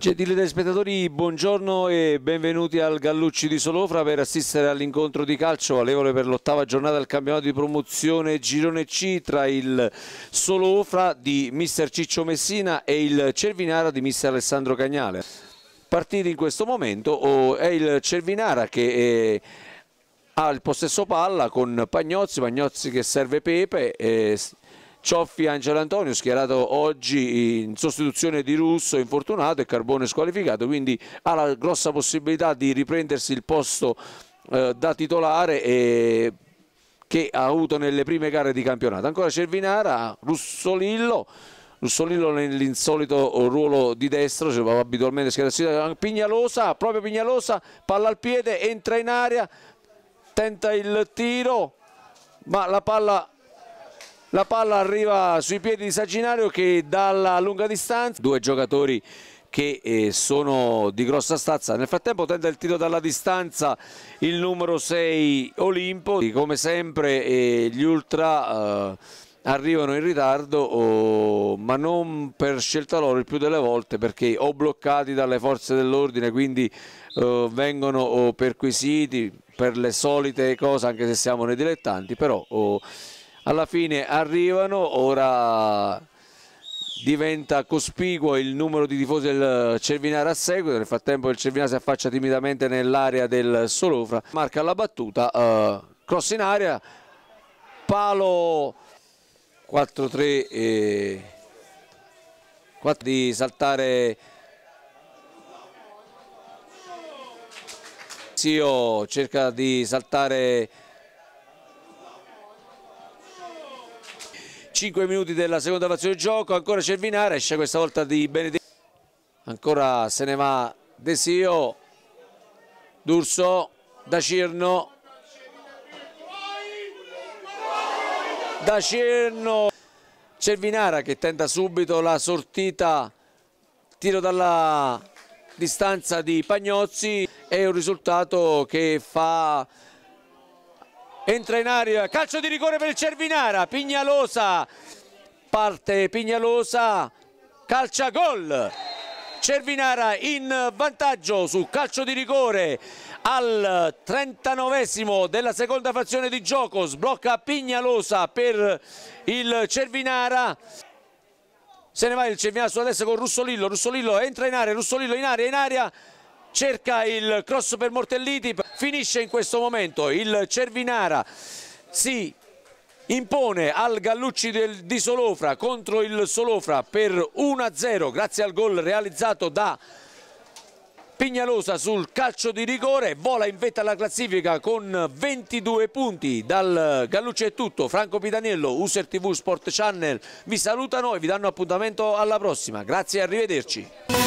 Gentili telespettatori, buongiorno e benvenuti al Gallucci di Solofra per assistere all'incontro di calcio valevole per l'ottava giornata del campionato di promozione Girone C tra il Solofra di mister Ciccio Messina e il Cervinara di mister Alessandro Cagnale. Partito in questo momento è il Cervinara che eh, ha il possesso palla con Pagnozzi, Pagnozzi che serve Pepe, eh, Cioffi Angelo Antonio schierato oggi in sostituzione di Russo infortunato e Carbone squalificato quindi ha la grossa possibilità di riprendersi il posto eh, da titolare e che ha avuto nelle prime gare di campionato. Ancora Cervinara, Russolillo, Russolillo nell'insolito ruolo di destro, cioè abitualmente schierato eh, Pignalosa, proprio Pignalosa, palla al piede, entra in aria, tenta il tiro, ma la palla la palla arriva sui piedi di Saginario che dalla lunga distanza, due giocatori che eh, sono di grossa stazza. Nel frattempo tende il tiro dalla distanza il numero 6 Olimpo. Come sempre eh, gli ultra eh, arrivano in ritardo oh, ma non per scelta loro il più delle volte perché o bloccati dalle forze dell'ordine quindi vengono oh, perquisiti per le solite cose anche se siamo nei dilettanti però oh, alla fine arrivano, ora diventa cospicuo il numero di tifosi del Cervinare a seguito, nel frattempo il Cervinare si affaccia timidamente nell'area del Solofra, marca la battuta, eh, cross in aria palo 4-3 e... di saltare Sio cerca di saltare 5 minuti della seconda fazione di gioco, ancora Cervinara, esce questa volta di Benedetto, ancora se ne va Desio, D'Urso, Da Cirno, Da Cirno, Cervinara che tenta subito la sortita, tiro dalla distanza di Pagnozzi, è un risultato che fa entra in aria, calcio di rigore per il Cervinara, Pignalosa, parte Pignalosa, calcia gol. Cervinara in vantaggio su calcio di rigore al 39 esimo della seconda fazione di gioco, sblocca Pignalosa per il Cervinara. Se ne va il Cervinara sulla destra con Russolillo, Russolillo entra in area, Russolillo in area, in area, cerca il cross per Mortelliti finisce in questo momento il Cervinara si impone al Gallucci del, di Solofra contro il Solofra per 1-0 grazie al gol realizzato da Pignalosa sul calcio di rigore, vola in vetta alla classifica con 22 punti, dal Gallucci è tutto, Franco Pitaniello, User TV Sport Channel vi salutano e vi danno appuntamento alla prossima, grazie e arrivederci.